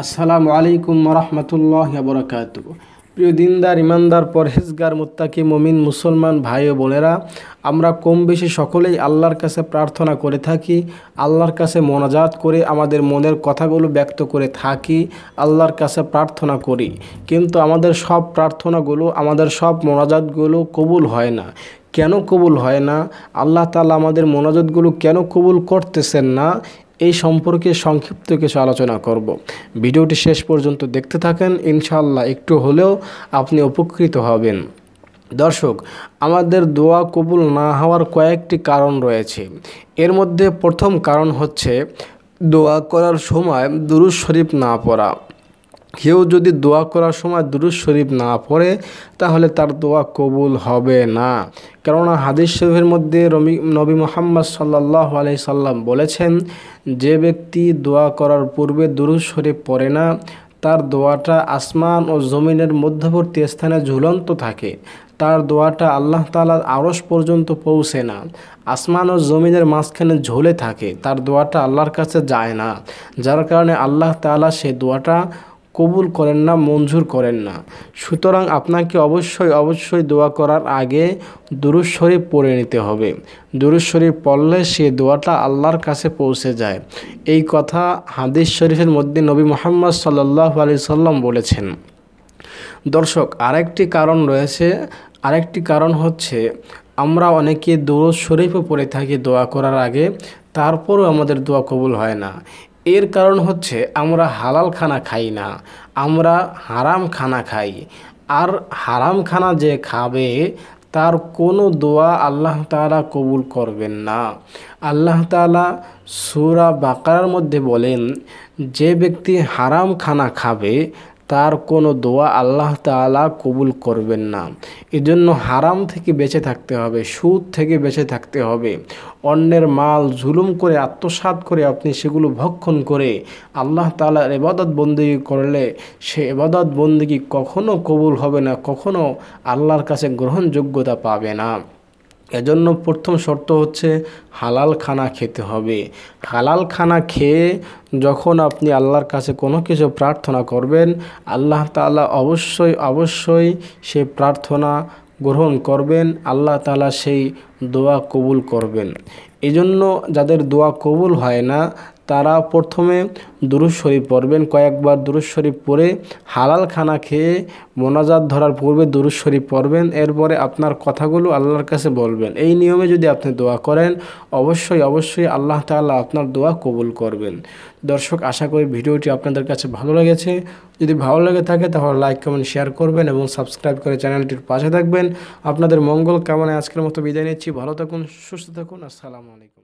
আসসালামু আলাইকুম রহমতুল্লাহ বরকাত প্রিয় দিনদার ইমানদার পরহেজগার মোত্তাকি মমিন মুসলমান ভাই ও বোনেরা আমরা কম বেশি সকলেই আল্লাহর কাছে প্রার্থনা করে থাকি আল্লাহর কাছে মোনাজাত করে আমাদের মনের কথাগুলো ব্যক্ত করে থাকি আল্লাহর কাছে প্রার্থনা করি কিন্তু আমাদের সব প্রার্থনাগুলো আমাদের সব মোনাজাতগুলো কবুল হয় না কেন কবুল হয় না আল্লাহ তালা আমাদের মোনাজাতগুলো কেন কবুল করতেছেন না এই সম্পর্কে সংক্ষিপ্ত কিছু আলোচনা করব ভিডিওটি শেষ পর্যন্ত দেখতে থাকেন ইনশাল্লাহ একটু হলেও আপনি উপকৃত হবেন দর্শক আমাদের দোয়া কবুল না হওয়ার কয়েকটি কারণ রয়েছে এর মধ্যে প্রথম কারণ হচ্ছে দোয়া করার সময় দুরুজ শরীফ না পড়া কেউ যদি দোয়া করার সময় দুরুজ শরীফ না পড়ে তাহলে তার দোয়া কবুল হবে না কেননা হাদিস শরীফের মধ্যে রবি নবী মোহাম্মদ সাল্লাহ আলি সাল্লাম বলেছেন যে ব্যক্তি দোয়া করার পূর্বে দুরুজ শরীফ পড়ে না তার দোয়াটা আসমান ও জমিনের মধ্যবর্তী স্থানে ঝুলন্ত থাকে তার দোয়াটা আল্লাহ তালার আড়স পর্যন্ত পৌঁছে না আসমান ও জমিনের মাঝখানে ঝুলে থাকে তার দোয়াটা আল্লাহর কাছে যায় না যার কারণে আল্লাহ তালা সে দোয়াটা কবুল করেন না মঞ্জুর করেন না সুতরাং আপনাকে অবশ্যই অবশ্যই দোয়া করার আগে দুরুজ শরীফ পড়ে নিতে হবে দুরুজ শরীফ পড়লে সে দোয়াটা আল্লাহর কাছে পৌঁছে যায় এই কথা হাদিস শরীফের মধ্যে নবী মোহাম্মদ সাল্লাহ আলি সাল্লাম বলেছেন দর্শক আরেকটি কারণ রয়েছে আরেকটি কারণ হচ্ছে আমরা অনেকে দৌড় শরীফও পড়ে থাকি দোয়া করার আগে তারপরও আমাদের দোয়া কবুল হয় না এর কারণ হচ্ছে আমরা হালাল খানা খাই না আমরা হারাম খানা খাই আর হারাম খানা যে খাবে তার কোনো দোয়া আল্লাহ তালা কবুল করবেন না আল্লাহ তালা সুরা বাকার মধ্যে বলেন যে ব্যক্তি হারাম খানা খাবে তার কোনো দোয়া আল্লাহ তালা কবুল করবেন না এজন্য হারাম থেকে বেঁচে থাকতে হবে সুদ থেকে বেঁচে থাকতে হবে অন্যের মাল জুলুম করে আত্মসাত করে আপনি সেগুলো ভক্ষণ করে আল্লাহ তালার এবাদত বন্দিগি করলে সে এবাদত বন্দিগি কখনো কবুল হবে না কখনো আল্লাহর কাছে গ্রহণযোগ্যতা পাবে না এজন্য প্রথম শর্ত হচ্ছে হালাল খানা খেতে হবে হালাল খানা খেয়ে যখন আপনি আল্লাহর কাছে কোনো কিছু প্রার্থনা করবেন আল্লাহ তালা অবশ্যই অবশ্যই সে প্রার্থনা গ্রহণ করবেন আল্লাহ তালা সেই দোয়া কবুল করবেন এজন্য যাদের দোয়া কবুল হয় না তারা প্রথমে দুরুজ শরীফ পড়বেন কয়েকবার দুরুজ শরীফ পড়ে হালাল খানা খেয়ে মোনাজাত ধরার পূর্বে দুরুজ শরীফ পড়বেন এরপরে আপনার কথাগুলো আল্লাহর কাছে বলবেন এই নিয়মে যদি আপনি দোয়া করেন অবশ্যই অবশ্যই আল্লাহ তাআলা আপনার দোয়া কবুল করবেন দর্শক আশা করি ভিডিওটি আপনাদের কাছে ভালো লেগেছে যদি ভালো লেগে থাকে তাহলে লাইক কমেন্ট শেয়ার করবেন এবং সাবস্ক্রাইব করে চ্যানেলটির পাশে থাকবেন আপনাদের মঙ্গল কামনায় আজকের মতো বিদায় নিচ্ছি ভালো থাকুন সুস্থ থাকুন আসসালামু আলাইকুম